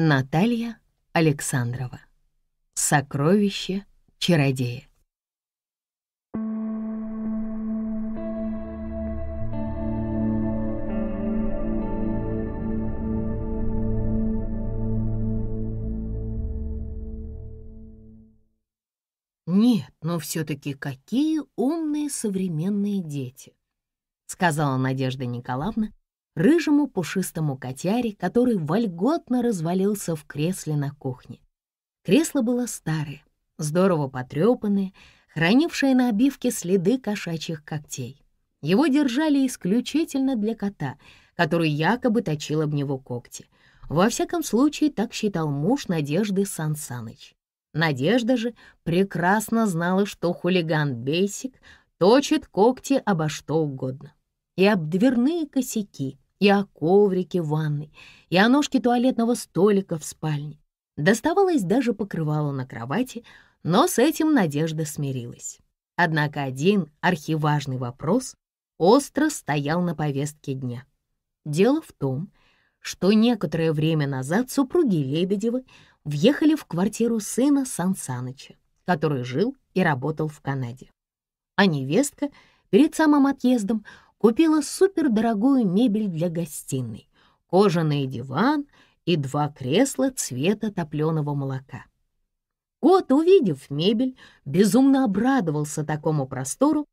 Наталья Александрова. Сокровище чародея. «Нет, но все-таки какие умные современные дети!» — сказала Надежда Николаевна, рыжему пушистому котяре, который вольготно развалился в кресле на кухне. Кресло было старое, здорово потрепанное, хранившее на обивке следы кошачьих когтей. Его держали исключительно для кота, который якобы точил об него когти. Во всяком случае, так считал муж Надежды Сансаныч. Надежда же прекрасно знала, что хулиган Бейсик точит когти обо что угодно. И об дверные косяки, и о коврике в ванной, и о ножке туалетного столика в спальне. Доставалось даже покрывало на кровати, но с этим Надежда смирилась. Однако один архиважный вопрос остро стоял на повестке дня. Дело в том, что некоторое время назад супруги Лебедевы въехали в квартиру сына Сан Саныча, который жил и работал в Канаде. А невестка перед самым отъездом купила супердорогую мебель для гостиной, кожаный диван и два кресла цвета топленого молока. Кот, увидев мебель, безумно обрадовался такому простору,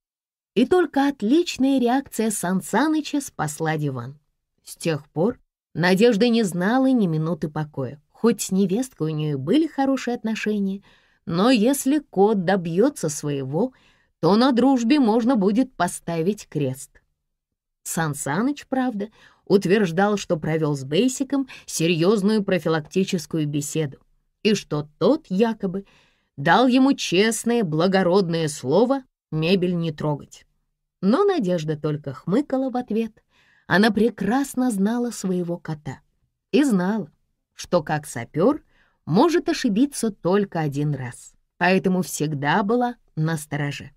и только отличная реакция Сан Саныча спасла диван. С тех пор Надежда не знала ни минуты покоя. Хоть с невесткой у нее были хорошие отношения, но если кот добьется своего, то на дружбе можно будет поставить крест. Сан правда, утверждал, что провел с Бейсиком серьезную профилактическую беседу и что тот якобы дал ему честное, благородное слово мебель не трогать. Но Надежда только хмыкала в ответ. Она прекрасно знала своего кота и знала, что как сапер может ошибиться только один раз, поэтому всегда была на стороже.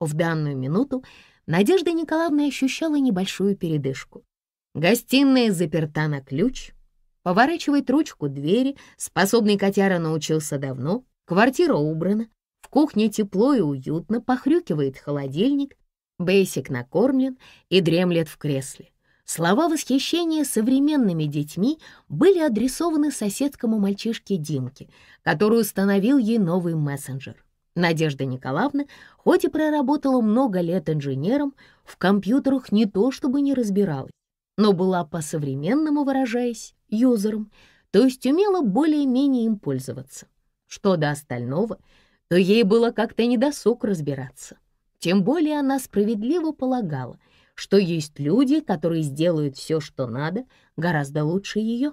В данную минуту Надежда Николаевна ощущала небольшую передышку. Гостиная заперта на ключ. Поворачивает ручку двери способный котяра научился давно. Квартира убрана. В кухне тепло и уютно, похрюкивает холодильник. Бейсик накормлен и дремлет в кресле. Слова восхищения современными детьми были адресованы соседскому мальчишке Димке, который установил ей новый мессенджер. Надежда Николаевна, хоть и проработала много лет инженером, в компьютерах не то чтобы не разбиралась, но была по-современному выражаясь юзером, то есть умела более-менее им пользоваться. Что до остального, то ей было как-то недосуг разбираться. Тем более она справедливо полагала, что есть люди, которые сделают все, что надо, гораздо лучше ее.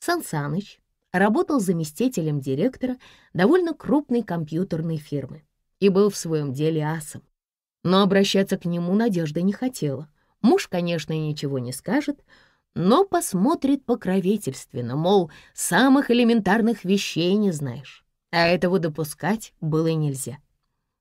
Сансаныч, работал заместителем директора довольно крупной компьютерной фирмы и был в своем деле асом. Но обращаться к нему Надежда не хотела. Муж, конечно, ничего не скажет, но посмотрит покровительственно, мол, самых элементарных вещей не знаешь. А этого допускать было нельзя.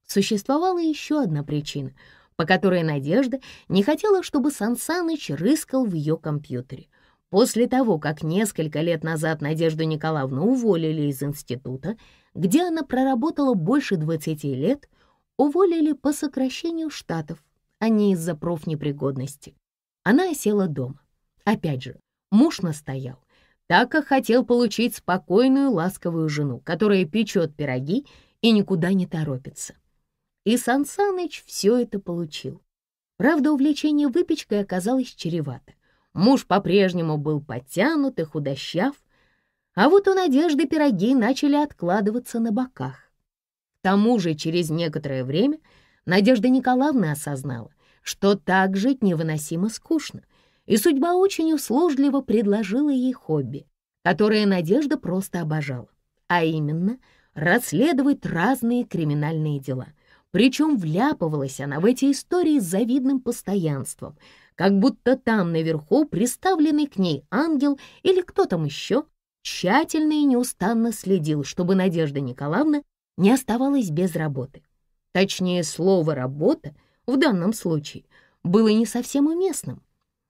Существовала еще одна причина, по которой Надежда не хотела, чтобы Сан Саныч рыскал в ее компьютере — После того, как несколько лет назад Надежду Николаевну уволили из института, где она проработала больше 20 лет, уволили по сокращению штатов, а не из-за профнепригодности. Она села дома. Опять же, муж настоял, так как хотел получить спокойную ласковую жену, которая печет пироги и никуда не торопится. И Сан Саныч все это получил. Правда, увлечение выпечкой оказалось чревато. Муж по-прежнему был подтянут и худощав, а вот у Надежды пироги начали откладываться на боках. К тому же через некоторое время Надежда Николаевна осознала, что так жить невыносимо скучно, и судьба очень услужливо предложила ей хобби, которое Надежда просто обожала, а именно расследовать разные криминальные дела. Причем вляпывалась она в эти истории с завидным постоянством — как будто там наверху приставленный к ней ангел или кто там еще тщательно и неустанно следил, чтобы Надежда Николаевна не оставалась без работы. Точнее, слово «работа» в данном случае было не совсем уместным,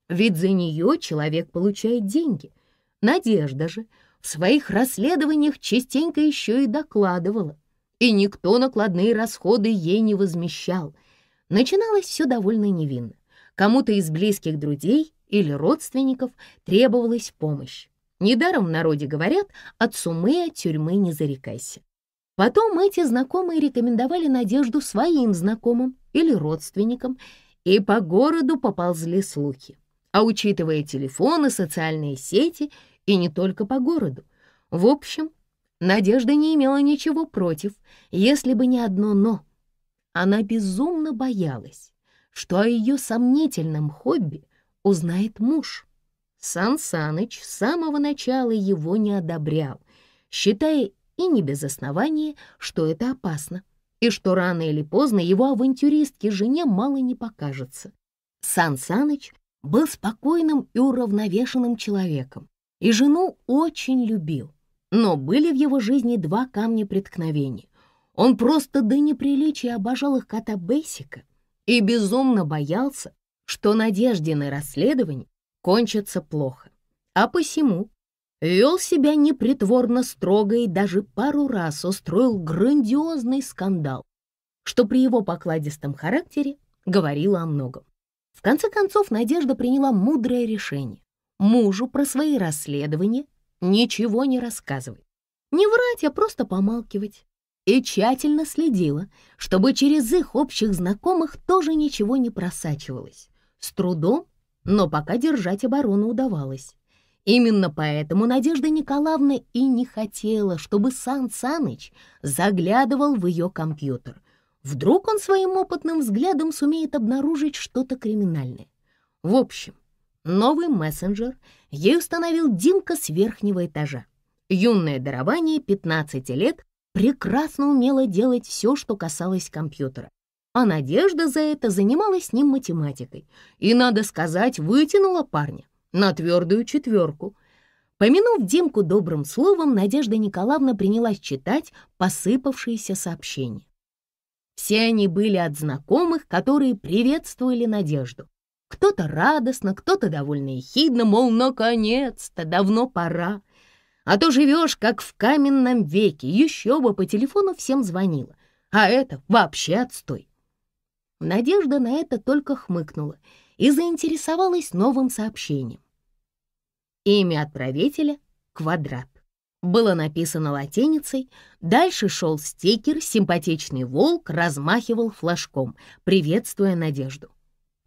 ведь за нее человек получает деньги. Надежда же в своих расследованиях частенько еще и докладывала, и никто накладные расходы ей не возмещал. Начиналось все довольно невинно. Кому-то из близких друзей или родственников требовалась помощь. Недаром в народе говорят «от сумы, от тюрьмы не зарекайся». Потом эти знакомые рекомендовали Надежду своим знакомым или родственникам, и по городу поползли слухи. А учитывая телефоны, социальные сети, и не только по городу. В общем, Надежда не имела ничего против, если бы не одно «но». Она безумно боялась, что о ее сомнительном хобби узнает муж. Сан Саныч с самого начала его не одобрял, считая и не без основания, что это опасно, и что рано или поздно его авантюристке жене мало не покажется. Сан Саныч был спокойным и уравновешенным человеком, и жену очень любил. Но были в его жизни два камня преткновения. Он просто до неприличия обожал их кота Бейсика и безумно боялся, что надежды на расследование кончатся плохо, а посему вел себя непритворно строго и даже пару раз устроил грандиозный скандал, что при его покладистом характере говорило о многом. В конце концов, Надежда приняла мудрое решение. Мужу про свои расследования ничего не рассказывать. Не врать, а просто помалкивать и тщательно следила, чтобы через их общих знакомых тоже ничего не просачивалось. С трудом, но пока держать оборону удавалось. Именно поэтому Надежда Николаевна и не хотела, чтобы Сан Саныч заглядывал в ее компьютер. Вдруг он своим опытным взглядом сумеет обнаружить что-то криминальное. В общем, новый мессенджер ей установил Димка с верхнего этажа. Юное дарование 15 лет прекрасно умела делать все, что касалось компьютера. А Надежда за это занималась с ним математикой. И, надо сказать, вытянула парня на твердую четверку. Помянув Димку добрым словом, Надежда Николаевна принялась читать посыпавшиеся сообщения. Все они были от знакомых, которые приветствовали Надежду. Кто-то радостно, кто-то довольно ехидно, мол, наконец-то, давно пора. А то живешь, как в каменном веке, еще бы по телефону всем звонила. А это вообще отстой. Надежда на это только хмыкнула и заинтересовалась новым сообщением. Имя отправителя — квадрат. Было написано латиницей, дальше шел стикер, симпатичный волк размахивал флажком, приветствуя Надежду.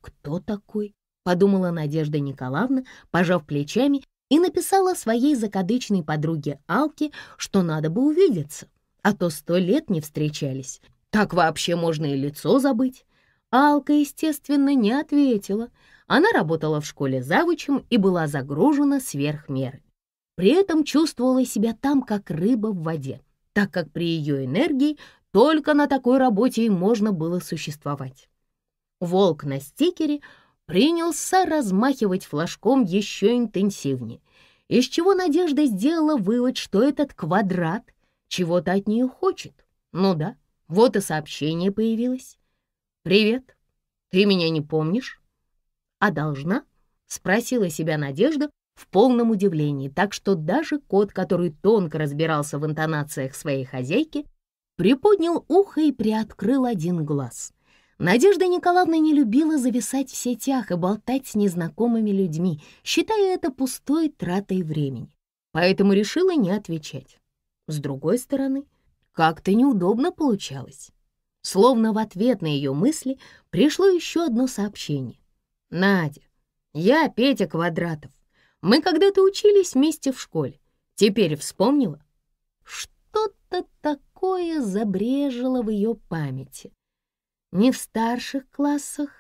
«Кто такой?» — подумала Надежда Николаевна, пожав плечами и написала своей закадычной подруге Алке, что надо бы увидеться, а то сто лет не встречались. Так вообще можно и лицо забыть. Алка, естественно, не ответила. Она работала в школе завучем и была загружена сверх меры. При этом чувствовала себя там, как рыба в воде, так как при ее энергии только на такой работе и можно было существовать. Волк на стикере принялся размахивать флажком еще интенсивнее, из чего Надежда сделала вывод, что этот квадрат чего-то от нее хочет. Ну да, вот и сообщение появилось. «Привет, ты меня не помнишь?» «А должна?» — спросила себя Надежда в полном удивлении, так что даже кот, который тонко разбирался в интонациях своей хозяйки, приподнял ухо и приоткрыл один глаз — Надежда Николаевна не любила зависать в сетях и болтать с незнакомыми людьми, считая это пустой тратой времени, поэтому решила не отвечать. С другой стороны, как-то неудобно получалось. Словно в ответ на ее мысли пришло еще одно сообщение. «Надя, я Петя Квадратов. Мы когда-то учились вместе в школе. Теперь вспомнила?» Что-то такое забрежило в ее памяти не в старших классах,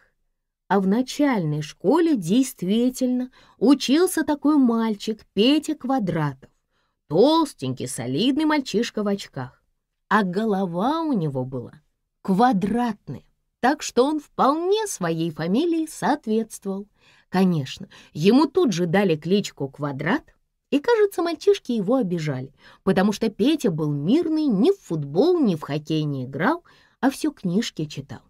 а в начальной школе действительно учился такой мальчик Петя Квадратов, толстенький, солидный мальчишка в очках. А голова у него была квадратная, так что он вполне своей фамилии соответствовал. Конечно, ему тут же дали кличку «Квадрат», и, кажется, мальчишки его обижали, потому что Петя был мирный, ни в футбол, ни в хоккей не играл, а все книжки читал.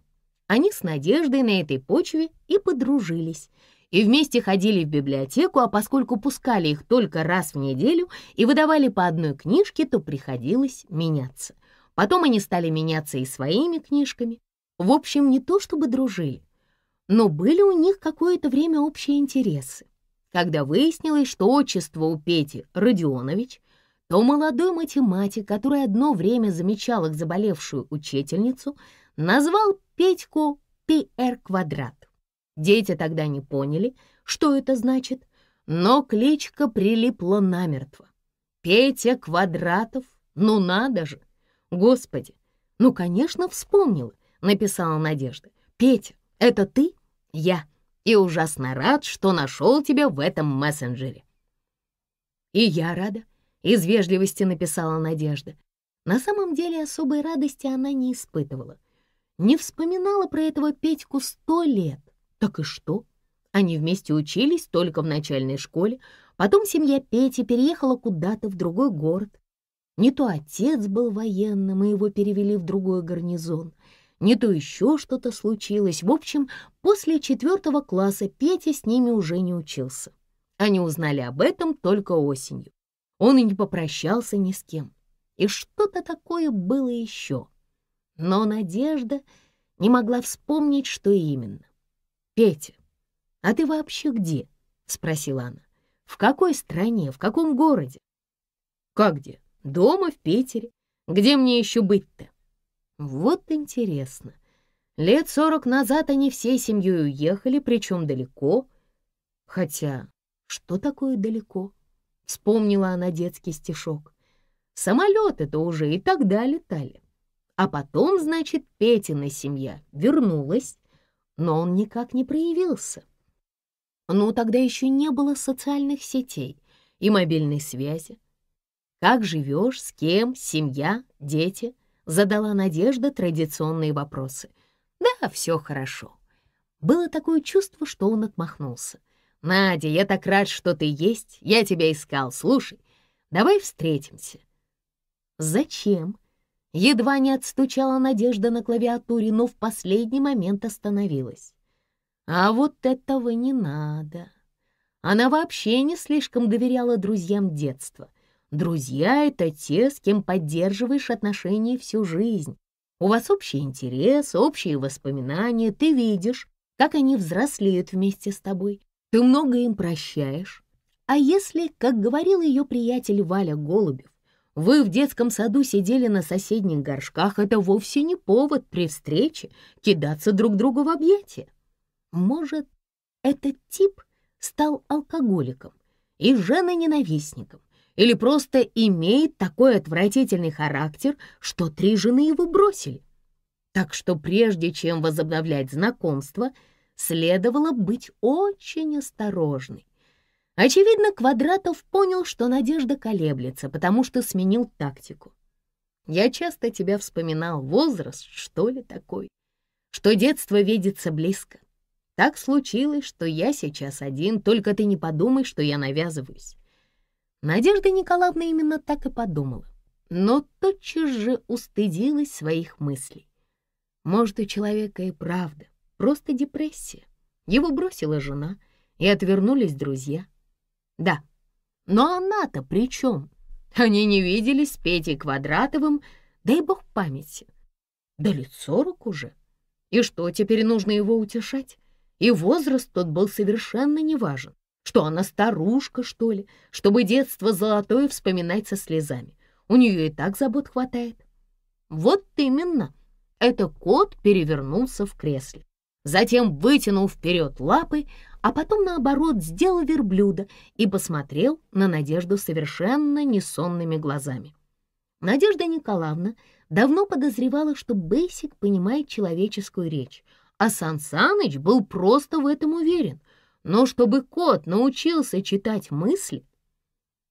Они с Надеждой на этой почве и подружились, и вместе ходили в библиотеку, а поскольку пускали их только раз в неделю и выдавали по одной книжке, то приходилось меняться. Потом они стали меняться и своими книжками. В общем, не то чтобы дружили, но были у них какое-то время общие интересы. Когда выяснилось, что отчество у Пети Родионович, то молодой математик, который одно время замечал их заболевшую учительницу, назвал Петьку «ПР квадрат». Дети тогда не поняли, что это значит, но кличка прилипла намертво. «Петя Квадратов? Ну надо же! Господи! Ну, конечно, вспомнила!» — написала Надежда. «Петя, это ты?» «Я. И ужасно рад, что нашел тебя в этом мессенджере». «И я рада», из вежливости написала Надежда. На самом деле особой радости она не испытывала. Не вспоминала про этого Петьку сто лет. Так и что? Они вместе учились только в начальной школе, потом семья Пети переехала куда-то в другой город. Не то отец был военным, и его перевели в другой гарнизон, не то еще что-то случилось. В общем, после четвертого класса Петя с ними уже не учился. Они узнали об этом только осенью. Он и не попрощался ни с кем. И что-то такое было еще. Но Надежда не могла вспомнить, что именно. «Петя, а ты вообще где?» — спросила она. «В какой стране, в каком городе?» «Как где? Дома, в Питере. Где мне еще быть-то?» «Вот интересно. Лет сорок назад они всей семьей уехали, причем далеко. Хотя, что такое далеко?» Вспомнила она детский стишок. Самолеты-то уже и тогда летали. А потом, значит, Петина семья вернулась, но он никак не проявился. Но ну, тогда еще не было социальных сетей и мобильной связи. «Как живешь? С кем? Семья? Дети?» — задала Надежда традиционные вопросы. «Да, все хорошо». Было такое чувство, что он отмахнулся — «Надя, я так рад, что ты есть. Я тебя искал. Слушай, давай встретимся». «Зачем?» Едва не отстучала Надежда на клавиатуре, но в последний момент остановилась. «А вот этого не надо». Она вообще не слишком доверяла друзьям детства. Друзья — это те, с кем поддерживаешь отношения всю жизнь. У вас общий интерес, общие воспоминания, ты видишь, как они взрослеют вместе с тобой. Ты много им прощаешь. А если, как говорил ее приятель Валя Голубев, вы в детском саду сидели на соседних горшках, это вовсе не повод при встрече кидаться друг другу в объятия. Может, этот тип стал алкоголиком и женоненавистником, или просто имеет такой отвратительный характер, что три жены его бросили. Так что прежде чем возобновлять знакомство — следовало быть очень осторожной. Очевидно, Квадратов понял, что Надежда колеблется, потому что сменил тактику. «Я часто тебя вспоминал, возраст, что ли, такой, что детство видится близко. Так случилось, что я сейчас один, только ты не подумай, что я навязываюсь». Надежда Николаевна именно так и подумала, но тотчас же устыдилась своих мыслей. Может, у человека и правда Просто депрессия. Его бросила жена, и отвернулись друзья. Да, но она-то при чем? Они не виделись с Петей Квадратовым, дай бог памяти. Да лицо сорок уже. И что, теперь нужно его утешать? И возраст тот был совершенно неважен. Что она старушка, что ли? Чтобы детство золотое вспоминать со слезами. У нее и так забот хватает. Вот именно. Это кот перевернулся в кресле затем вытянул вперед лапы, а потом, наоборот, сделал верблюда и посмотрел на Надежду совершенно несонными глазами. Надежда Николаевна давно подозревала, что Бейсик понимает человеческую речь, а Сан Саныч был просто в этом уверен. Но чтобы кот научился читать мысли,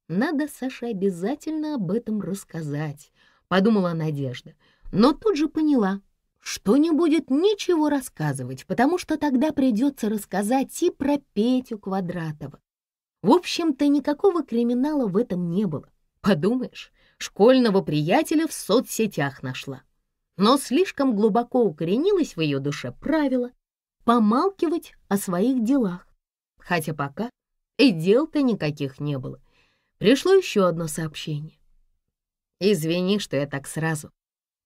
надо Саше обязательно об этом рассказать, подумала Надежда, но тут же поняла, что не будет ничего рассказывать, потому что тогда придется рассказать и про Петю Квадратова. В общем-то, никакого криминала в этом не было. Подумаешь, школьного приятеля в соцсетях нашла. Но слишком глубоко укоренилось в ее душе правило помалкивать о своих делах. Хотя пока и дел-то никаких не было. Пришло еще одно сообщение. «Извини, что я так сразу»,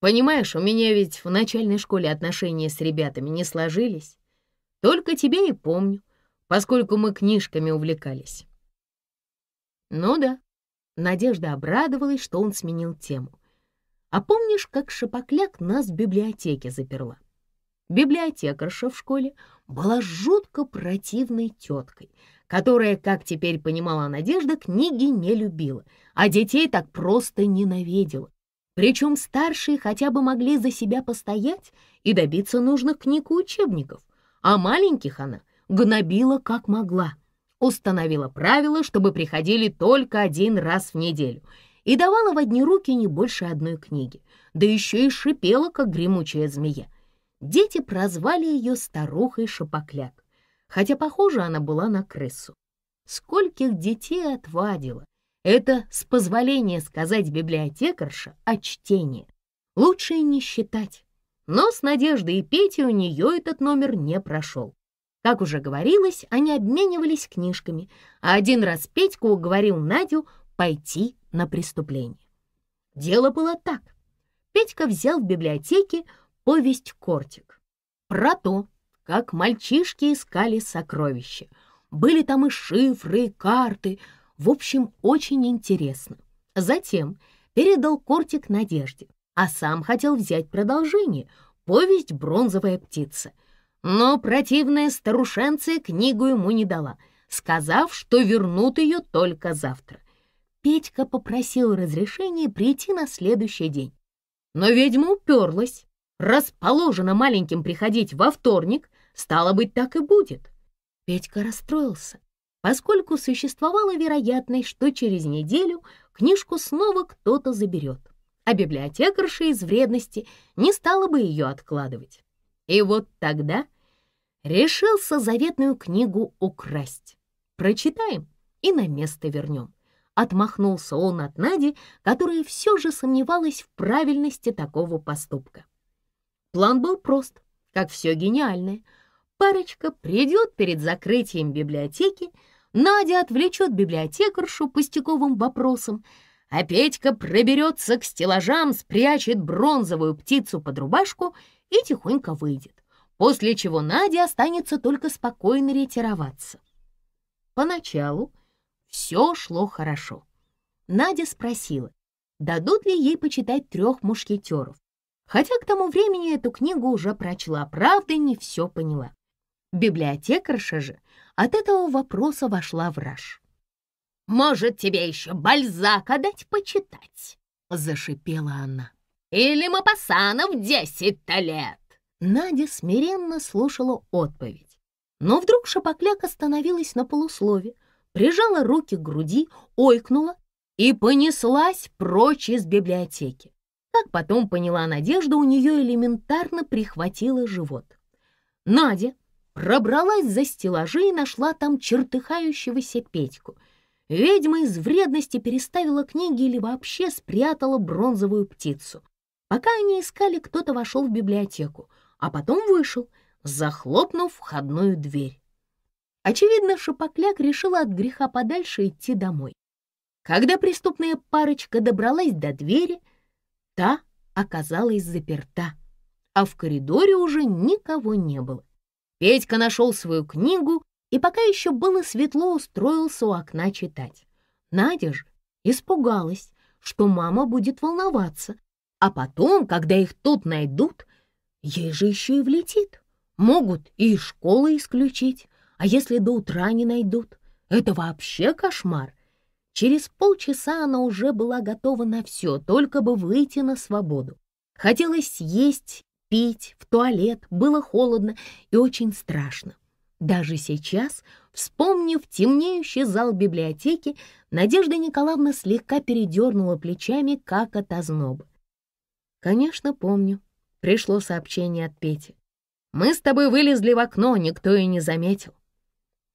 Понимаешь, у меня ведь в начальной школе отношения с ребятами не сложились. Только тебя и помню, поскольку мы книжками увлекались. Ну да, Надежда обрадовалась, что он сменил тему. А помнишь, как Шапокляк нас в библиотеке заперла? Библиотекарша в школе была жутко противной теткой, которая, как теперь понимала Надежда, книги не любила, а детей так просто ненавидела причем старшие хотя бы могли за себя постоять и добиться нужных книг и учебников, а маленьких она гнобила как могла. Установила правила, чтобы приходили только один раз в неделю и давала в одни руки не больше одной книги, да еще и шипела, как гремучая змея. Дети прозвали ее старухой Шапокляк, хотя похоже она была на крысу. Скольких детей отвадила, это, с позволения сказать библиотекарша, о чтении. Лучше и не считать. Но с Надеждой и Петей у нее этот номер не прошел. Как уже говорилось, они обменивались книжками, а один раз Петька уговорил Надю пойти на преступление. Дело было так. Петька взял в библиотеке повесть «Кортик» про то, как мальчишки искали сокровища. Были там и шифры, и карты — в общем, очень интересно. Затем передал кортик Надежде, а сам хотел взять продолжение — повесть «Бронзовая птица». Но противная старушенция книгу ему не дала, сказав, что вернут ее только завтра. Петька попросил разрешения прийти на следующий день. Но ведьма уперлась. Расположено маленьким приходить во вторник, стало быть, так и будет. Петька расстроился поскольку существовала вероятность, что через неделю книжку снова кто-то заберет, а библиотекарша из вредности не стала бы ее откладывать. И вот тогда решился заветную книгу украсть. Прочитаем и на место вернем. Отмахнулся он от Нади, которая все же сомневалась в правильности такого поступка. План был прост, как все гениальное. Парочка придет перед закрытием библиотеки, Надя отвлечет библиотекаршу пустяковым вопросом, а Петька проберется к стеллажам, спрячет бронзовую птицу под рубашку и тихонько выйдет, после чего Надя останется только спокойно ретироваться. Поначалу все шло хорошо. Надя спросила, дадут ли ей почитать трех мушкетеров, хотя к тому времени эту книгу уже прочла, правда, не все поняла. Библиотекарша же от этого вопроса вошла в раж. «Может, тебе еще Бальзака дать почитать?» — зашипела она. «Или Мапасанов десять-то лет!» Надя смиренно слушала отповедь. Но вдруг Шапокляк остановилась на полуслове, прижала руки к груди, ойкнула и понеслась прочь из библиотеки. Как потом поняла Надежда, у нее элементарно прихватило живот. Надя пробралась за стеллажи и нашла там чертыхающегося Петьку. Ведьма из вредности переставила книги или вообще спрятала бронзовую птицу. Пока они искали, кто-то вошел в библиотеку, а потом вышел, захлопнув входную дверь. Очевидно, Шапокляк решила от греха подальше идти домой. Когда преступная парочка добралась до двери, та оказалась заперта, а в коридоре уже никого не было. Петька нашел свою книгу и пока еще было светло устроился у окна читать. Надя же испугалась, что мама будет волноваться, а потом, когда их тут найдут, ей же еще и влетит. Могут и из школы исключить, а если до утра не найдут, это вообще кошмар. Через полчаса она уже была готова на все, только бы выйти на свободу. Хотелось есть пить, в туалет, было холодно и очень страшно. Даже сейчас, вспомнив темнеющий зал библиотеки, Надежда Николаевна слегка передернула плечами, как от озноба. «Конечно, помню», — пришло сообщение от Пети. «Мы с тобой вылезли в окно, никто и не заметил».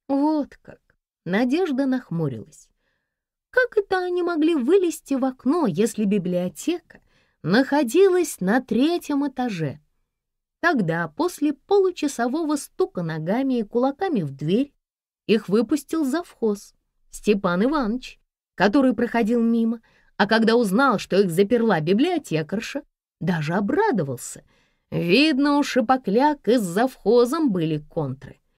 Вот как. Надежда нахмурилась. Как это они могли вылезти в окно, если библиотека находилась на третьем этаже. Тогда, после получасового стука ногами и кулаками в дверь, их выпустил завхоз Степан Иванович, который проходил мимо, а когда узнал, что их заперла библиотекарша, даже обрадовался. Видно, у Шипокляк и с завхозом были контры.